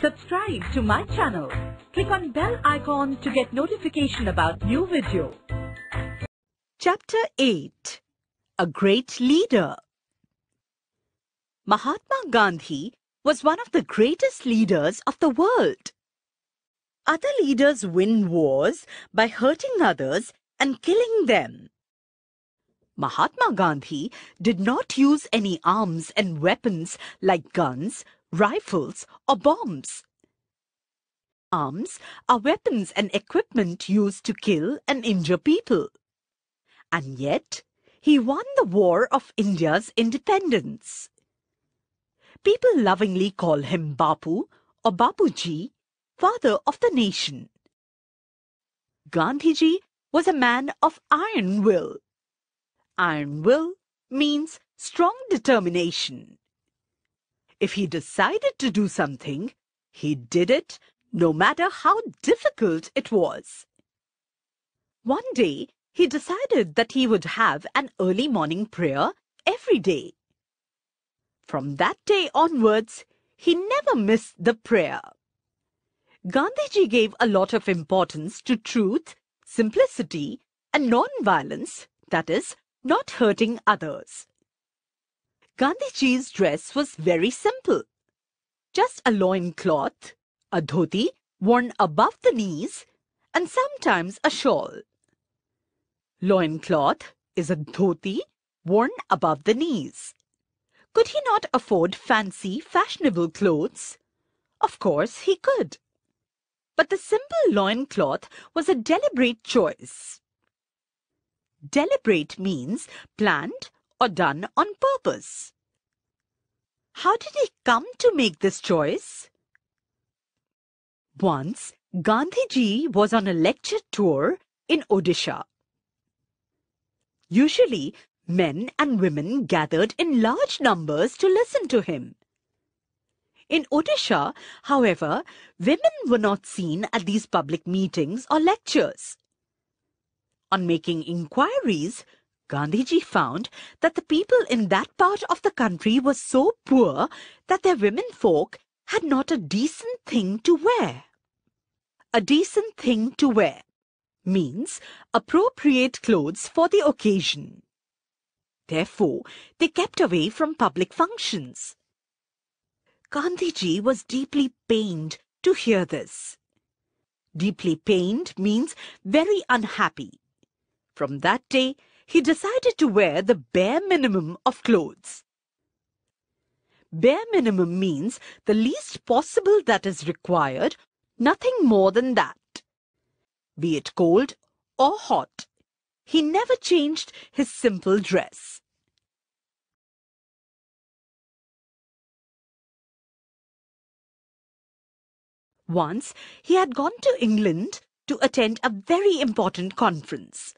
Subscribe to my channel. Click on bell icon to get notification about new video. Chapter 8 A Great Leader Mahatma Gandhi was one of the greatest leaders of the world. Other leaders win wars by hurting others and killing them. Mahatma Gandhi did not use any arms and weapons like guns, rifles, or bombs. Arms are weapons and equipment used to kill and injure people. And yet, he won the war of India's independence. People lovingly call him Bapu or Babuji, father of the nation. Gandhiji was a man of iron will. Iron will means strong determination. If he decided to do something, he did it no matter how difficult it was. One day, he decided that he would have an early morning prayer every day. From that day onwards, he never missed the prayer. Gandhiji gave a lot of importance to truth, simplicity, and non-violence, that is, not hurting others. Gandhiji's dress was very simple. Just a loin cloth, a dhoti worn above the knees, and sometimes a shawl. Loin cloth is a dhoti worn above the knees. Could he not afford fancy, fashionable clothes? Of course he could. But the simple loin cloth was a deliberate choice. Deliberate means planned or done on purpose. How did he come to make this choice? Once, Gandhiji was on a lecture tour in Odisha. Usually, men and women gathered in large numbers to listen to him. In Odisha, however, women were not seen at these public meetings or lectures. On making inquiries, Gandhiji found that the people in that part of the country were so poor that their women folk had not a decent thing to wear. A decent thing to wear means appropriate clothes for the occasion. Therefore, they kept away from public functions. Gandhiji was deeply pained to hear this. Deeply pained means very unhappy. From that day, he decided to wear the bare minimum of clothes. Bare minimum means the least possible that is required, nothing more than that. Be it cold or hot, he never changed his simple dress. Once he had gone to England to attend a very important conference.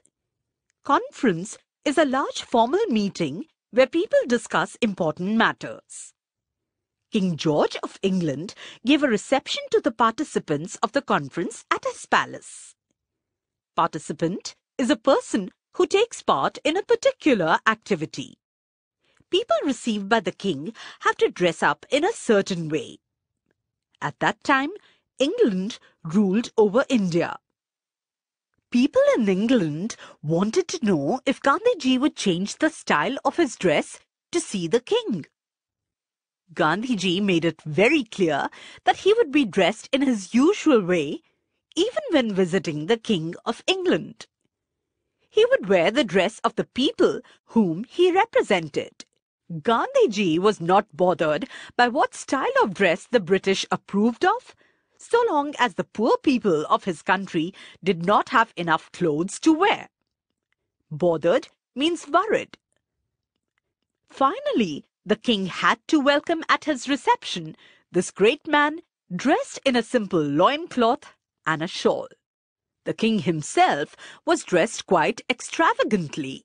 Conference is a large formal meeting where people discuss important matters. King George of England gave a reception to the participants of the conference at his palace. Participant is a person who takes part in a particular activity. People received by the king have to dress up in a certain way. At that time, England ruled over India. People in England wanted to know if Gandhiji would change the style of his dress to see the king. Gandhiji made it very clear that he would be dressed in his usual way even when visiting the King of England. He would wear the dress of the people whom he represented. Gandhiji was not bothered by what style of dress the British approved of so long as the poor people of his country did not have enough clothes to wear. Bothered means worried. Finally, the king had to welcome at his reception this great man dressed in a simple loincloth and a shawl. The king himself was dressed quite extravagantly.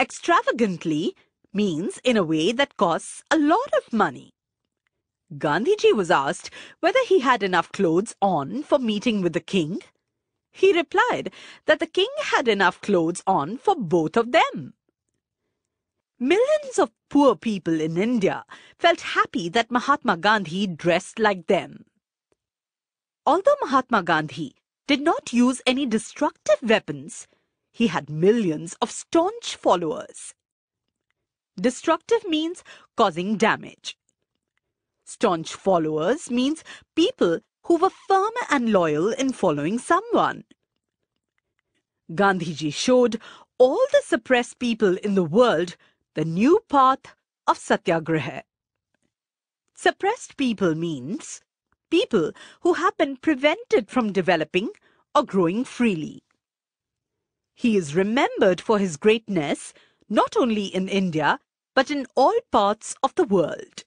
Extravagantly means in a way that costs a lot of money. Gandhiji was asked whether he had enough clothes on for meeting with the king. He replied that the king had enough clothes on for both of them. Millions of poor people in India felt happy that Mahatma Gandhi dressed like them. Although Mahatma Gandhi did not use any destructive weapons, he had millions of staunch followers. Destructive means causing damage staunch followers means people who were firm and loyal in following someone. Gandhiji showed all the suppressed people in the world the new path of satyagraha. Suppressed people means people who have been prevented from developing or growing freely. He is remembered for his greatness not only in India but in all parts of the world.